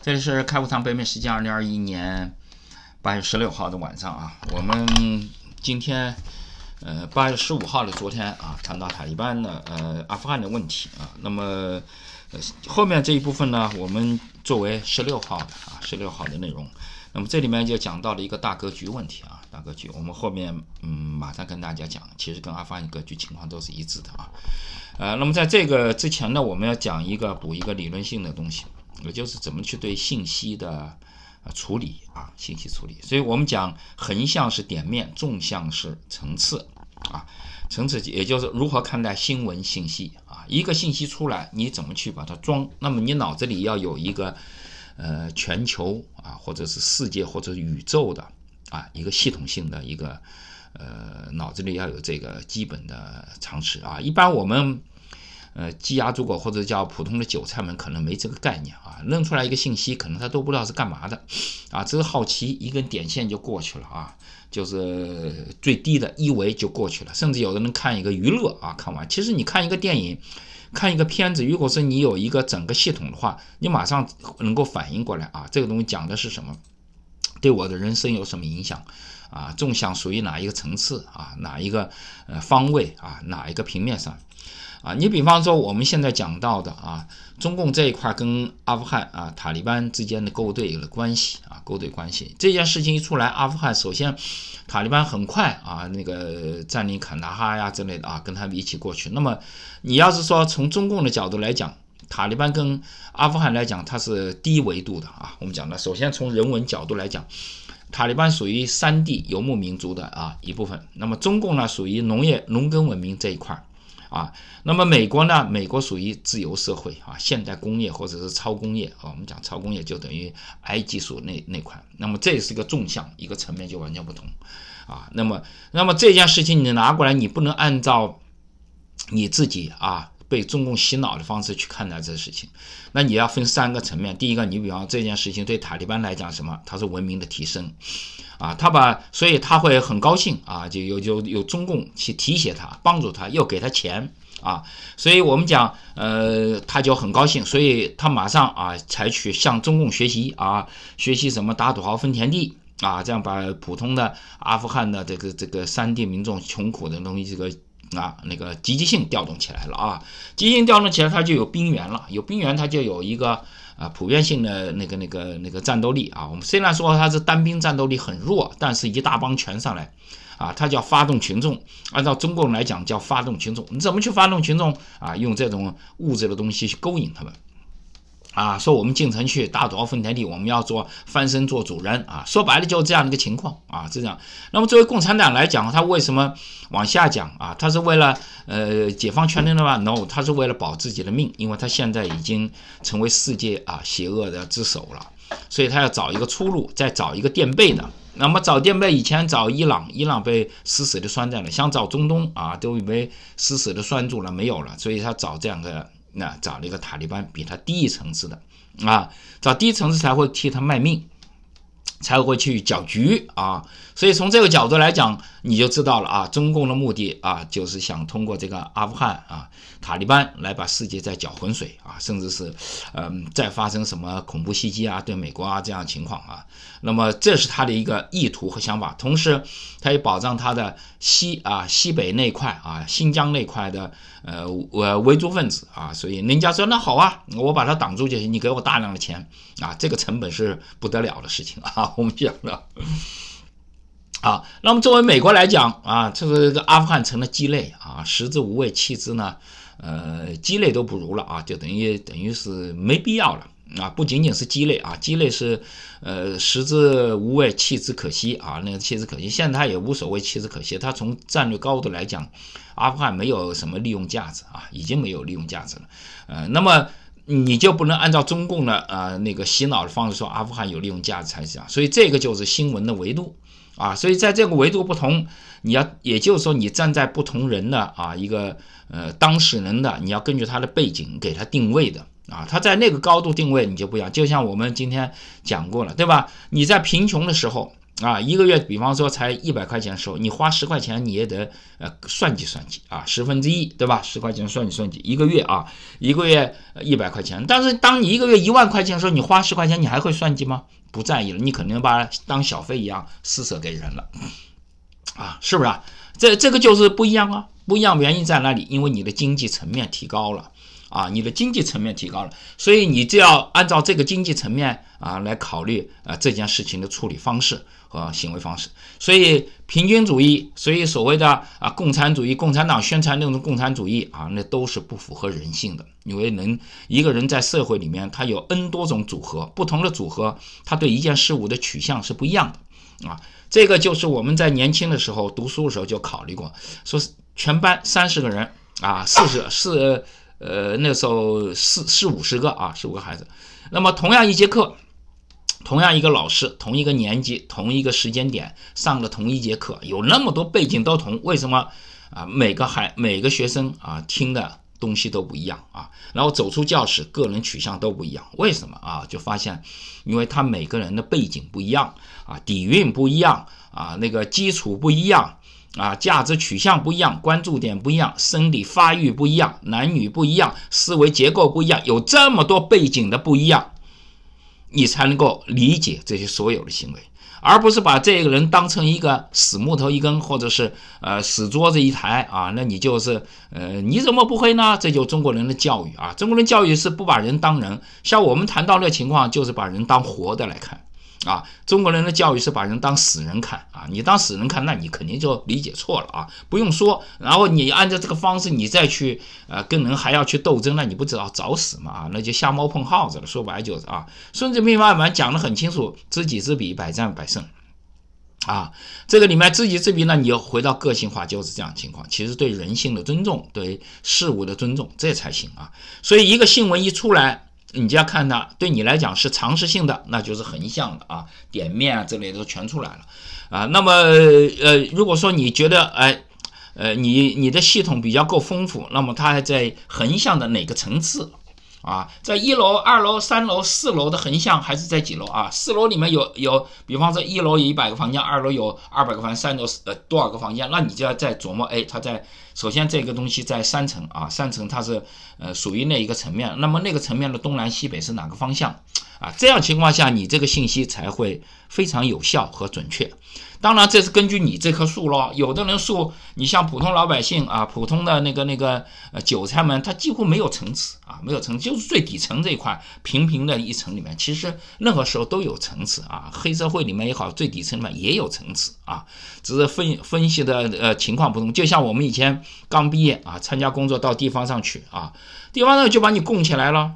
这里是开悟堂北美时间二零二一年八月十六号的晚上啊，我们今天呃八月十五号的昨天啊谈到塔利班的呃阿富汗的问题啊，那么后面这一部分呢，我们作为十六号的啊十六号的内容，那么这里面就讲到了一个大格局问题啊大格局，我们后面嗯马上跟大家讲，其实跟阿富汗格局情况都是一致的啊，呃那么在这个之前呢，我们要讲一个补一个理论性的东西。也就是怎么去对信息的处理啊，信息处理。所以我们讲，横向是点面，纵向是层次啊。层次也就是如何看待新闻信息啊？一个信息出来，你怎么去把它装？那么你脑子里要有一个呃全球啊，或者是世界或者宇宙的啊一个系统性的一个呃脑子里要有这个基本的常识啊。一般我们。呃，鸡鸭猪狗或者叫普通的韭菜们可能没这个概念啊，扔出来一个信息，可能他都不知道是干嘛的，啊，只是好奇一根点线就过去了啊，就是最低的一维就过去了，甚至有的人看一个娱乐啊，看完其实你看一个电影，看一个片子，如果是你有一个整个系统的话，你马上能够反应过来啊，这个东西讲的是什么，对我的人生有什么影响啊，纵向属于哪一个层次啊，哪一个呃方位啊，哪一个平面上。啊，你比方说我们现在讲到的啊，中共这一块跟阿富汗啊塔利班之间的勾兑有了关系啊，勾兑关系这件事情一出来，阿富汗首先塔利班很快啊那个占领坎大哈呀之类的啊，跟他们一起过去。那么你要是说从中共的角度来讲，塔利班跟阿富汗来讲，它是低维度的啊。我们讲的首先从人文角度来讲，塔利班属于山地游牧民族的啊一部分，那么中共呢属于农业农耕文明这一块。啊，那么美国呢？美国属于自由社会啊，现代工业或者是超工业啊，我们讲超工业就等于 I 技术那那款。那么这是一个纵向一个层面就完全不同，啊，那么那么这件事情你拿过来，你不能按照你自己啊。被中共洗脑的方式去看待这事情，那你要分三个层面。第一个，你比方这件事情对塔利班来讲什么？它是文明的提升，啊，他把所以他会很高兴啊，就有有有中共去提携他，帮助他，又给他钱啊，所以我们讲，呃，他就很高兴，所以他马上啊，采取向中共学习啊，学习什么打土豪分田地啊，这样把普通的阿富汗的这个这个山地民众穷苦的东西这个。啊，那个积极性调动起来了啊，积极性调动起来，他就有兵源了，有兵源，他就有一个啊普遍性的那个那个那个战斗力啊。我们虽然说他是单兵战斗力很弱，但是一大帮全上来，啊，他叫发动群众，按照中共来讲叫发动群众，你怎么去发动群众啊？用这种物质的东西去勾引他们。啊，说我们进城去大土豪分田地，我们要做翻身做主人啊！说白了就是这样的一个情况啊，是这样。那么作为共产党来讲，他为什么往下讲啊？他是为了呃解放全人类吗？No，他是为了保自己的命，因为他现在已经成为世界啊邪恶的之首了，所以他要找一个出路，再找一个垫背的。那么找垫背，以前找伊朗，伊朗被死死的拴在了，想找中东啊，都以为死死的拴住了，没有了，所以他找这样的。那找了一个塔利班比他低一层次的啊，找低层次才会替他卖命，才会去搅局啊。所以从这个角度来讲，你就知道了啊，中共的目的啊，就是想通过这个阿富汗啊。塔利班来把世界再搅浑水啊，甚至是，嗯，再发生什么恐怖袭击啊，对美国啊这样情况啊，那么这是他的一个意图和想法。同时，他也保障他的西啊西北那块啊新疆那块的呃呃维族分子啊，所以人家说那好啊，我把它挡住就行，你给我大量的钱啊，这个成本是不得了的事情 啊，我们讲的。啊，那么作为美国来讲啊，这个阿富汗成了鸡肋啊，食之无味，弃之呢。呃，鸡肋都不如了啊，就等于等于是没必要了啊！不仅仅是鸡肋啊，鸡肋是呃，食之无味，弃之可惜啊。那个弃之可惜，现在他也无所谓弃之可惜。他从战略高度来讲，阿富汗没有什么利用价值啊，已经没有利用价值了。呃，那么你就不能按照中共的呃那个洗脑的方式说阿富汗有利用价值才啊，所以这个就是新闻的维度啊。所以在这个维度不同。你要，也就是说，你站在不同人的啊，一个呃当事人的，你要根据他的背景给他定位的啊，他在那个高度定位你就不一样。就像我们今天讲过了，对吧？你在贫穷的时候啊，一个月，比方说才一百块钱的时候，你花十块钱你也得呃算计算计啊，十分之一，对吧？十块钱算计算计，一个月啊，一个月一百块钱。但是当你一个月一万块钱的时候，你花十块钱，你还会算计吗？不在意了，你肯定把当小费一样施舍给人了。啊，是不是啊？这这个就是不一样啊，不一样原因在哪里？因为你的经济层面提高了啊，你的经济层面提高了，所以你就要按照这个经济层面啊来考虑啊这件事情的处理方式和行为方式。所以平均主义，所以所谓的啊共产主义、共产党宣传那种共产主义啊，那都是不符合人性的，因为人一个人在社会里面，他有 N 多种组合，不同的组合，他对一件事物的取向是不一样的。啊，这个就是我们在年轻的时候读书的时候就考虑过，说全班三十个人啊，四十四呃，那时候四四五十个啊，十五个孩子，那么同样一节课，同样一个老师，同一个年级，同一个时间点上的同一节课，有那么多背景都同，为什么啊？每个孩每个学生啊听的。东西都不一样啊，然后走出教室，个人取向都不一样，为什么啊？就发现，因为他每个人的背景不一样啊，底蕴不一样啊，那个基础不一样啊，价值取向不一样，关注点不一样，生理发育不一样，男女不一样，思维结构不一样，有这么多背景的不一样，你才能够理解这些所有的行为。而不是把这个人当成一个死木头一根，或者是呃死桌子一台啊，那你就是呃你怎么不会呢？这就中国人的教育啊，中国人教育是不把人当人，像我们谈到那情况，就是把人当活的来看。啊，中国人的教育是把人当死人看啊！你当死人看，那你肯定就理解错了啊！不用说，然后你按照这个方式，你再去呃跟人还要去斗争，那你不知道找死嘛啊？那就瞎猫碰耗子了。说白就是啊，《孙子兵法》里面讲的很清楚：知己知彼，百战百胜。啊，这个里面知己知彼呢，你要回到个性化，就是这样情况。其实对人性的尊重，对事物的尊重，这才行啊。所以一个新闻一出来。你就要看它，对你来讲是常识性的，那就是横向的啊，点面啊这类都全出来了，啊，那么呃，如果说你觉得哎，呃，你你的系统比较够丰富，那么它还在横向的哪个层次？啊，在一楼、二楼、三楼、四楼的横向还是在几楼啊？四楼里面有有，比方说一楼有一百个房间，二楼有二百个房，三楼呃多少个房间？那你就要在琢磨，哎，它在首先这个东西在三层啊，三层它是呃属于那一个层面，那么那个层面的东南西北是哪个方向？啊，这样情况下，你这个信息才会非常有效和准确。当然，这是根据你这棵树咯，有的人树，你像普通老百姓啊，普通的那个那个呃韭菜们，他几乎没有层次啊，没有层，就是最底层这一块平平的一层里面，其实任何时候都有层次啊。黑社会里面也好，最底层里面也有层次啊，只是分分析的呃情况不同。就像我们以前刚毕业啊，参加工作到地方上去啊，地方上就把你供起来了。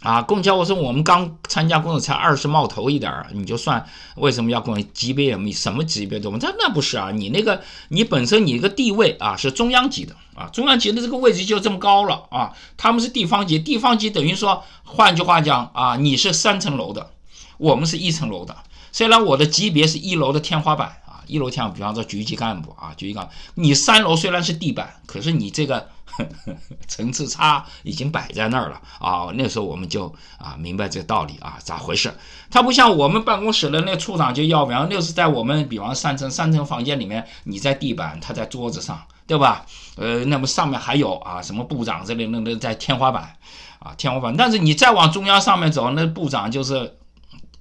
啊，公交，我说我们刚参加工作才二十冒头一点儿，你就算为什么要管级别也没什么级别我们他那不是啊，你那个你本身你一个地位啊是中央级的啊，中央级的这个位置就这么高了啊，他们是地方级，地方级等于说，换句话讲啊，你是三层楼的，我们是一层楼的，虽然我的级别是一楼的天花板啊，一楼天，比方说局级干部啊，局级干部，你三楼虽然是地板，可是你这个。层次差已经摆在那儿了啊！那时候我们就啊明白这道理啊，咋回事？他不像我们办公室的那处长就要，不然那是在我们比方三层三层房间里面，你在地板，他在桌子上，对吧？呃，那么上面还有啊，什么部长这里那那在天花板，啊天花板，但是你再往中央上面走，那部长就是。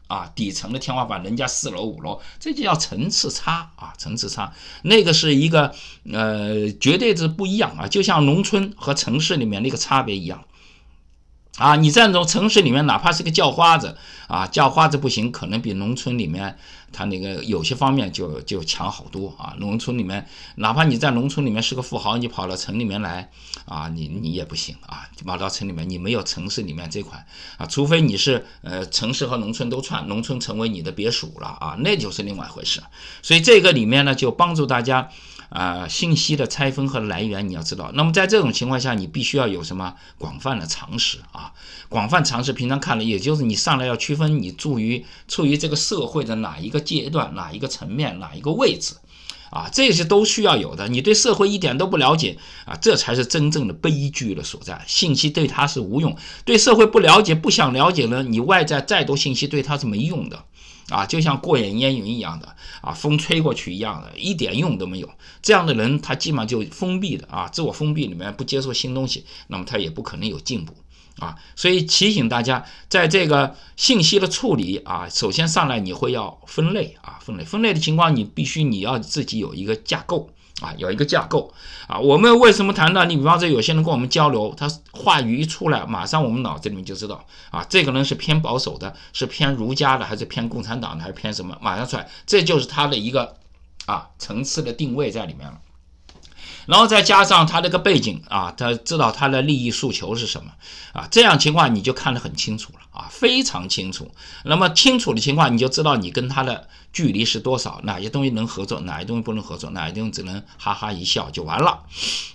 啊，底层的天花板，人家四楼五楼，这就叫层次差啊，层次差，那个是一个呃，绝对是不一样啊，就像农村和城市里面那个差别一样。啊，你在种城市里面，哪怕是个叫花子啊，叫花子不行，可能比农村里面他那个有些方面就就强好多啊。农村里面，哪怕你在农村里面是个富豪，你跑到城里面来啊，你你也不行啊。跑到城里面，你没有城市里面这款啊，除非你是呃城市和农村都串，农村成为你的别墅了啊，那就是另外一回事。所以这个里面呢，就帮助大家。啊，信息的拆分和来源你要知道。那么在这种情况下，你必须要有什么广泛的常识啊？广泛常识，平常看了，也就是你上来要区分你处于处于这个社会的哪一个阶段、哪一个层面、哪一个位置啊？这些都需要有的。你对社会一点都不了解啊，这才是真正的悲剧的所在。信息对他是无用，对社会不了解、不想了解呢，你外在再多信息对他是没用的。啊，就像过眼烟云一样的啊，风吹过去一样的，一点用都没有。这样的人，他基本上就封闭的啊，自我封闭，里面不接受新东西，那么他也不可能有进步啊。所以提醒大家，在这个信息的处理啊，首先上来你会要分类啊，分类分类的情况，你必须你要自己有一个架构。啊，有一个架构啊，我们为什么谈到？你比方说，有些人跟我们交流，他话语一出来，马上我们脑子里面就知道，啊，这个人是偏保守的，是偏儒家的，还是偏共产党的，还是偏什么？马上出来，这就是他的一个啊层次的定位在里面了。然后再加上他那个背景啊，他知道他的利益诉求是什么啊，这样情况你就看得很清楚了啊，非常清楚。那么清楚的情况，你就知道你跟他的距离是多少，哪些东西能合作，哪些东西不能合作，哪些东西只能哈哈一笑就完了，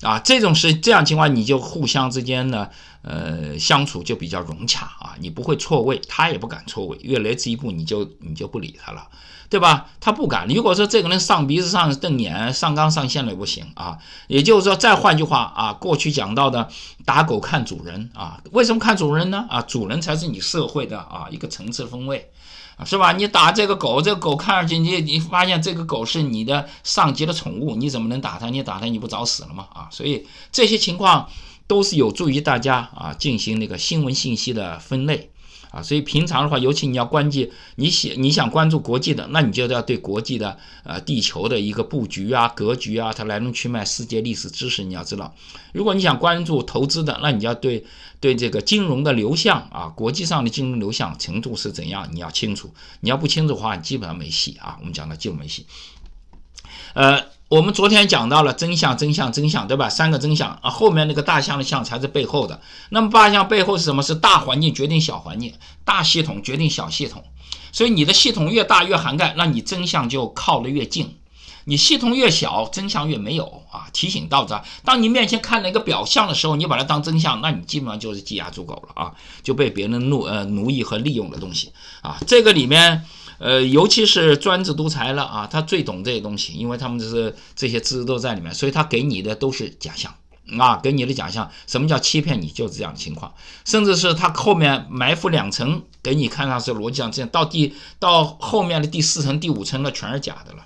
啊，这种是这样情况，你就互相之间呢，呃，相处就比较融洽啊，你不会错位，他也不敢错位，越雷池一步你就你就不理他了。对吧？他不敢。如果说这个人上鼻子上瞪眼，上纲上线了也不行啊。也就是说，再换句话啊，过去讲到的打狗看主人啊，为什么看主人呢？啊，主人才是你社会的啊一个层次风味，是吧？你打这个狗，这个狗看上去你你发现这个狗是你的上级的宠物，你怎么能打它？你打它你不早死了吗？啊，所以这些情况都是有助于大家啊进行那个新闻信息的分类。啊，所以平常的话，尤其你要关注，你想你想关注国际的，那你就要对国际的呃地球的一个布局啊、格局啊，它来龙去脉、世界历史知识你要知道。如果你想关注投资的，那你要对对这个金融的流向啊，国际上的金融流向程度是怎样，你要清楚。你要不清楚的话，基本上没戏啊。我们讲的就没戏。呃。我们昨天讲到了真相，真相，真相，对吧？三个真相啊，后面那个大象的象才是背后的。那么大象背后是什么？是大环境决定小环境，大系统决定小系统。所以你的系统越大越涵盖，那你真相就靠得越近；你系统越小，真相越没有啊。提醒到这，当你面前看一个表象的时候，你把它当真相，那你基本上就是鸡鸭猪狗了啊，就被别人奴呃奴役和利用的东西啊。这个里面。呃，尤其是专制独裁了啊，他最懂这些东西，因为他们就是这些知识都在里面，所以他给你的都是假象啊，给你的假象，什么叫欺骗你就是这样的情况，甚至是他后面埋伏两层给你看上是逻辑上这样，到第到后面的第四层、第五层了全是假的了，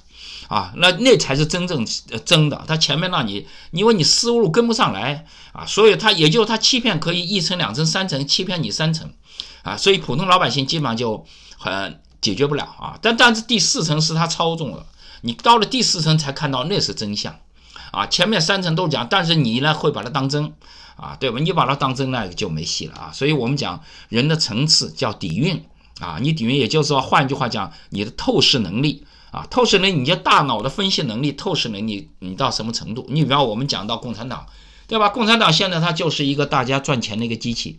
啊，那那才是真正呃真的，他前面让你因为你思路跟不上来啊，所以他也就他欺骗可以一层、两层、三层欺骗你三层，啊，所以普通老百姓基本上就很。解决不了啊，但但是第四层是他操纵了，你到了第四层才看到那是真相啊，前面三层都讲，但是你呢会把它当真啊，对吧？你把它当真那就没戏了啊，所以我们讲人的层次叫底蕴啊，你底蕴也就是说，换句话讲，你的透视能力啊，透视能力，你就大脑的分析能力，透视能力，你到什么程度？你比方我们讲到共产党，对吧？共产党现在它就是一个大家赚钱的一个机器。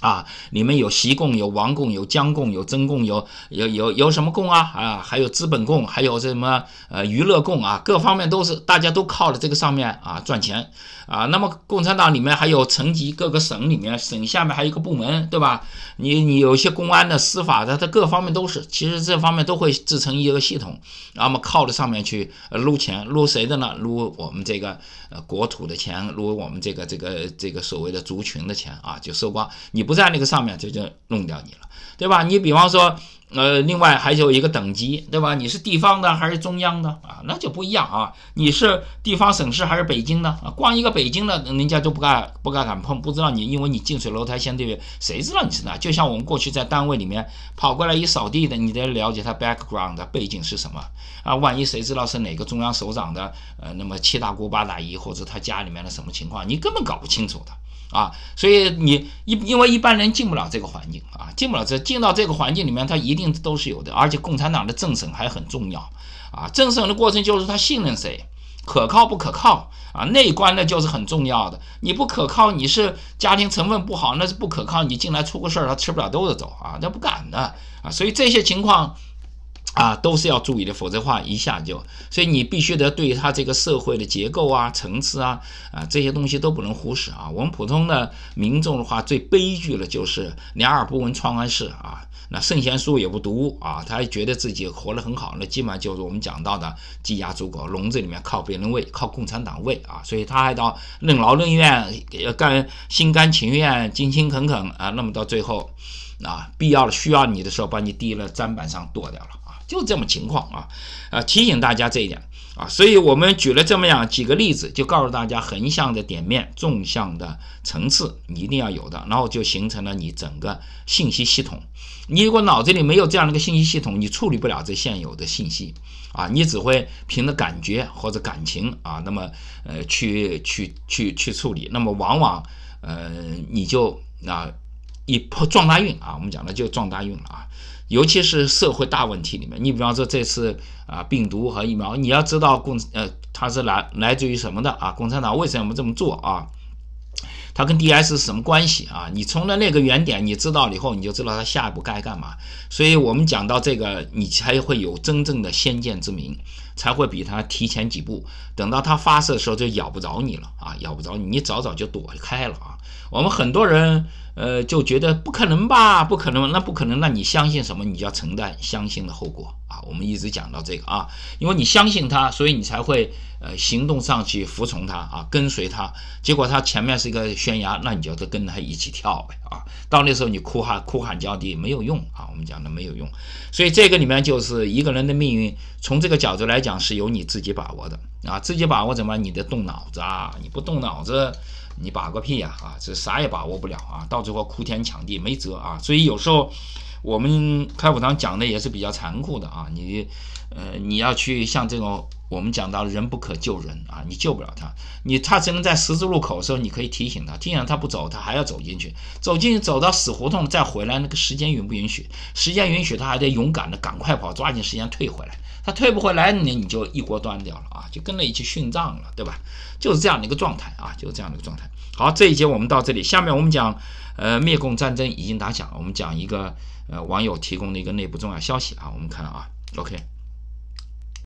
啊，你们有习贡，有王贡，有江贡，有曾贡，有有有有什么贡啊？啊，还有资本贡，还有什么呃娱乐贡啊？各方面都是，大家都靠着这个上面啊赚钱。啊，那么共产党里面还有层级，各个省里面，省下面还有一个部门，对吧？你你有些公安的、司法的，它各方面都是，其实这方面都会制成一个系统，那么靠着上面去撸钱，撸谁的呢？撸我们这个呃国土的钱，撸我们这个这个这个所谓的族群的钱啊，就收光。你不在那个上面，就就弄掉你了，对吧？你比方说。呃，另外还有一个等级，对吧？你是地方的还是中央的啊？那就不一样啊。你是地方省市还是北京的啊？光一个北京的，人家就不敢不敢敢碰，不知道你，因为你近水楼台，先得月，谁知道你是哪？就像我们过去在单位里面跑过来一扫地的，你得了解他 background 的背景是什么啊？万一谁知道是哪个中央首长的，呃，那么七大姑八大姨或者他家里面的什么情况，你根本搞不清楚的。啊，所以你一因为一般人进不了这个环境啊，进不了这进到这个环境里面，他一定都是有的，而且共产党的政审还很重要啊。政审的过程就是他信任谁，可靠不可靠啊，内观呢就是很重要的。你不可靠，你是家庭成分不好，那是不可靠。你进来出个事儿，他吃不了兜着走啊，那不敢的啊。所以这些情况。啊，都是要注意的，否则话一下就，所以你必须得对他这个社会的结构啊、层次啊、啊这些东西都不能忽视啊。我们普通的民众的话，最悲剧的就是两耳不闻窗外事啊，那圣贤书也不读啊，他还觉得自己活得很好，那基本上就是我们讲到的鸡鸭猪狗笼子里面靠别人喂，靠共产党喂啊，所以他还到任劳任怨，要干心甘情愿、勤勤恳恳啊，那么到最后，啊，必要的需要你的时候，把你提了砧板上剁掉了。就这么情况啊，啊，提醒大家这一点啊，所以我们举了这么样几个例子，就告诉大家横向的点面，纵向的层次，你一定要有的，然后就形成了你整个信息系统。你如果脑子里没有这样的一个信息系统，你处理不了这现有的信息啊，你只会凭着感觉或者感情啊，那么呃，去去去去处理，那么往往呃，你就啊。一撞大运啊，我们讲的就撞大运了啊，尤其是社会大问题里面，你比方说这次啊病毒和疫苗，你要知道共呃它是来来自于什么的啊，共产党为什么这么做啊，它跟 D S 是什么关系啊？你从了那个原点，你知道了以后，你就知道它下一步该干嘛。所以我们讲到这个，你才会有真正的先见之明。才会比他提前几步，等到他发射的时候就咬不着你了啊！咬不着你，你早早就躲开了啊！我们很多人呃就觉得不可能吧？不可能那不可能，那你相信什么？你就要承担相信的后果啊！我们一直讲到这个啊，因为你相信他，所以你才会呃行动上去服从他啊，跟随他。结果他前面是一个悬崖，那你就得跟他一起跳呗啊！到那时候你哭喊哭喊叫爹没有用啊！我们讲的没有用，所以这个里面就是一个人的命运，从这个角度来讲。讲是由你自己把握的啊，自己把握怎么？你得动脑子，啊，你不动脑子，你把个屁呀啊！这啥也把握不了啊，到最后哭天抢地没辙啊。所以有时候我们开普堂讲的也是比较残酷的啊，你呃你要去像这种。我们讲到人不可救人啊，你救不了他，你他只能在十字路口的时候，你可以提醒他，提醒他不走，他还要走进去，走进去走到死胡同再回来，那个时间允不允许？时间允许，他还得勇敢的赶快跑，抓紧时间退回来，他退不回来，你你就一锅端掉了啊，就跟着一起殉葬了，对吧？就是这样的一个状态啊，就是这样的一个状态。好，这一节我们到这里，下面我们讲，呃，灭共战争已经打响，我们讲一个呃网友提供的一个内部重要消息啊，我们看啊，OK。